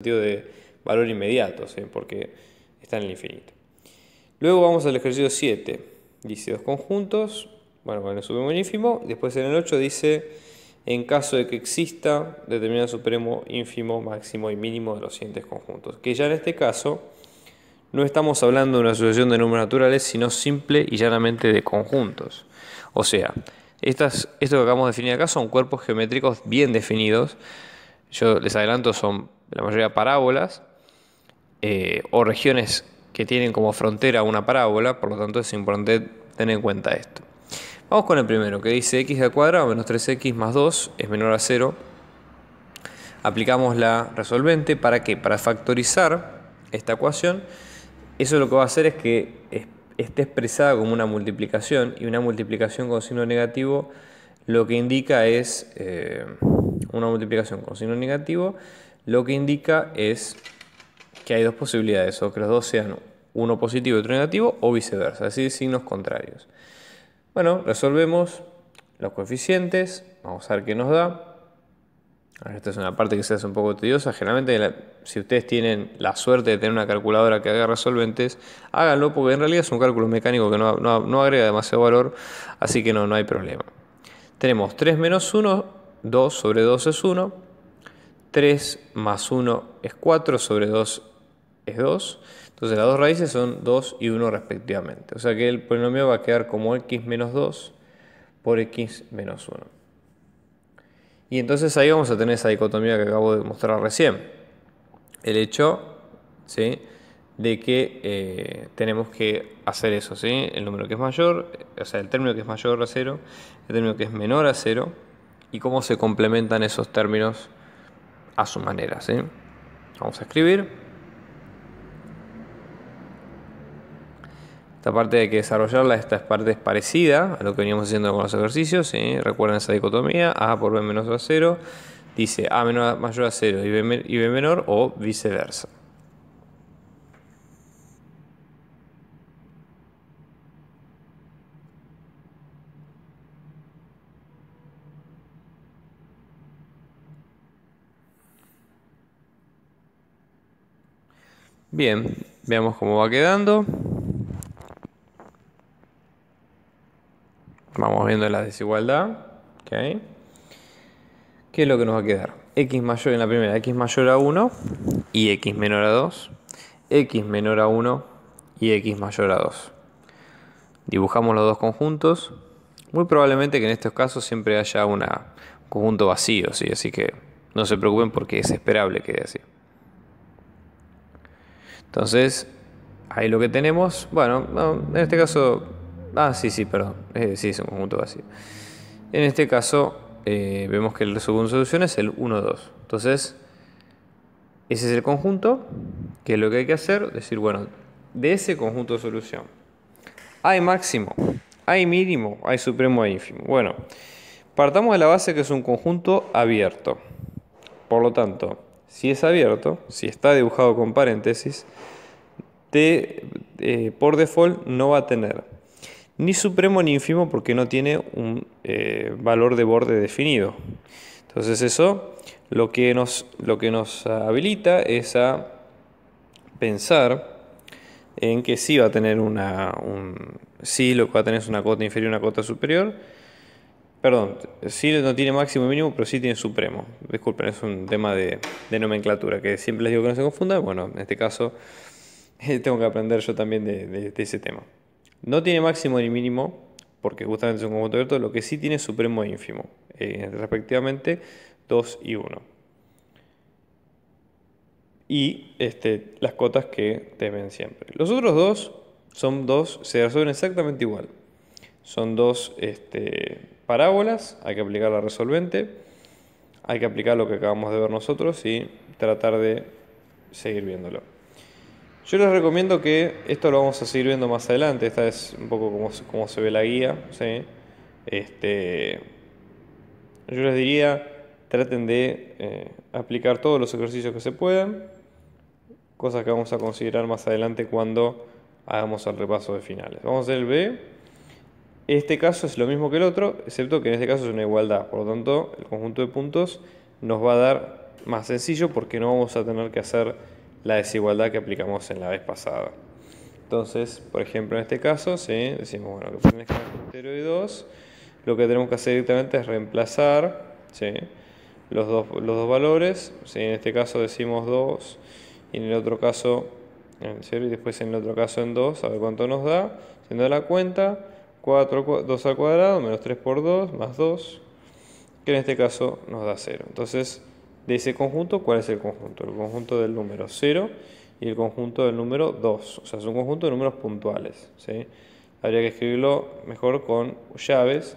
de valor inmediato, porque está en el infinito. Luego vamos al ejercicio 7. Dice dos conjuntos, bueno, con el supremo ínfimo. Después en el 8 dice, en caso de que exista, determina supremo ínfimo, máximo y mínimo de los siguientes conjuntos. Que ya en este caso no estamos hablando de una sucesión de números naturales, sino simple y llanamente de conjuntos. O sea, estas, esto que acabamos de definir acá son cuerpos geométricos bien definidos. Yo les adelanto, son la mayoría de parábolas, eh, o regiones que tienen como frontera una parábola, por lo tanto es importante tener en cuenta esto. Vamos con el primero, que dice x al cuadrado menos 3x más 2 es menor a 0. Aplicamos la resolvente, ¿para qué? Para factorizar esta ecuación. Eso lo que va a hacer es que esté expresada como una multiplicación, y una multiplicación con signo negativo lo que indica es eh, una multiplicación con signo negativo, lo que indica es que hay dos posibilidades, o que los dos sean uno positivo y otro negativo, o viceversa, así decir, signos contrarios. Bueno, resolvemos los coeficientes, vamos a ver qué nos da. Esta es una parte que se hace un poco tediosa. Generalmente, si ustedes tienen la suerte de tener una calculadora que haga resolventes, háganlo porque en realidad es un cálculo mecánico que no, agrega demasiado valor, así que no, no hay problema. Tenemos 3 menos 1, 2 sobre 2 es 1. 3 más 1 es 4, sobre 2 es 2. Entonces las dos raíces son 2 y 1 respectivamente. O sea que el polinomio va a quedar como x menos 2 por x menos 1. Y entonces ahí vamos a tener esa dicotomía que acabo de mostrar recién. El hecho de que eh, tenemos que hacer eso. El número que es mayor, o sea, el término que es mayor a 0, el término que es menor a 0, y cómo se complementan esos términos a su manera. Vamos a escribir. Esta parte hay que desarrollarla, esta parte es parecida a lo que veníamos haciendo con los ejercicios. Recuerden esa dicotomía, A por B menos a cero, dice A mayor a 0 y B menor o viceversa. Bien, veamos cómo va quedando. Vamos viendo la desigualdad. ¿Qué es lo que nos va a quedar? x mayor en la primera, x mayor a 1 y x menor a 2. x menor a 1 y x mayor a 2. Dibujamos los dos conjuntos. Muy probablemente que en estos casos siempre haya un conjunto vacío, así que no se preocupen porque es esperable que quede así. Entonces, ahí lo que tenemos, bueno, en este caso, ah, sí, sí, perdón, eh, sí, es un conjunto vacío. En este caso, eh, vemos que el solución es el 1, 2. Entonces, ese es el conjunto, que es lo que hay que hacer, decir, bueno, de ese conjunto de solución, hay máximo, hay mínimo, hay supremo, hay ínfimo. Bueno, partamos de la base que es un conjunto abierto. Por lo tanto, si es abierto, si está dibujado con paréntesis, eh, por default no va a tener ni supremo ni ínfimo porque no tiene un eh, valor de borde definido. Entonces eso lo que nos, lo que nos habilita es a pensar en que sí va a tener una, un, sí lo que va a tener es una cota inferior y una cota superior, Perdón, sí no tiene máximo y mínimo, pero sí tiene supremo. Disculpen, es un tema de, nomenclatura, que siempre les digo que no se confundan. Bueno, en este caso tengo que aprender yo también de, ese tema. No tiene máximo ni mínimo, porque justamente es un conjunto abierto, lo que sí tiene supremo e ínfimo, eh, respectivamente 2 y 1. Y este, las cotas que temen siempre. Los otros dos son dos, se resuelven exactamente igual. Son dos este, parábolas, hay que aplicar la resolvente, hay que aplicar lo que acabamos de ver nosotros y tratar de seguir viéndolo. Yo les recomiendo que esto lo vamos a seguir viendo más adelante, esta es un poco como, se ve la guía. Este, yo les diría, traten de eh, aplicar todos los ejercicios que se puedan, cosas que vamos a considerar más adelante cuando hagamos el repaso de finales. Vamos a hacer el B. Este caso es lo mismo que el otro, excepto que en este caso es una igualdad. Por lo tanto, el conjunto de puntos nos va a dar más sencillo porque no vamos a tener que hacer la desigualdad que aplicamos en la vez pasada. Entonces, por ejemplo, en este caso, ¿sí? decimos, bueno, que pertenezca 0 y 2, lo que tenemos que hacer directamente es reemplazar los, dos, los dos valores. ¿sí? En este caso decimos 2 y en el otro caso en 0 y después en el otro caso en 2, a ver cuánto nos da, siendo la cuenta 4, 2 al cuadrado menos 3 por 2 más 2, que en este caso nos da 0. Entonces, de ese conjunto, ¿cuál es el conjunto? El conjunto del número 0 y el conjunto del número 2. O sea, es un conjunto de números puntuales. ¿sí? Habría que escribirlo mejor con llaves,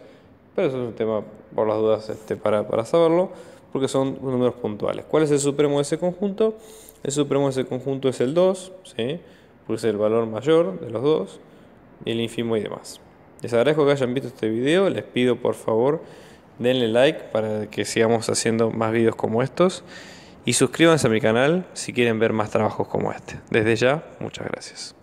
pero eso es un tema por las dudas este, para, saberlo, porque son números puntuales. ¿Cuál es el supremo de ese conjunto? El supremo de ese conjunto es el 2, ¿sí? porque es el valor mayor de los dos, y el ínfimo y demás. Les agradezco que hayan visto este video, les pido por favor denle like para que sigamos haciendo más videos como estos y suscríbanse a mi canal si quieren ver más trabajos como este. Desde ya, muchas gracias.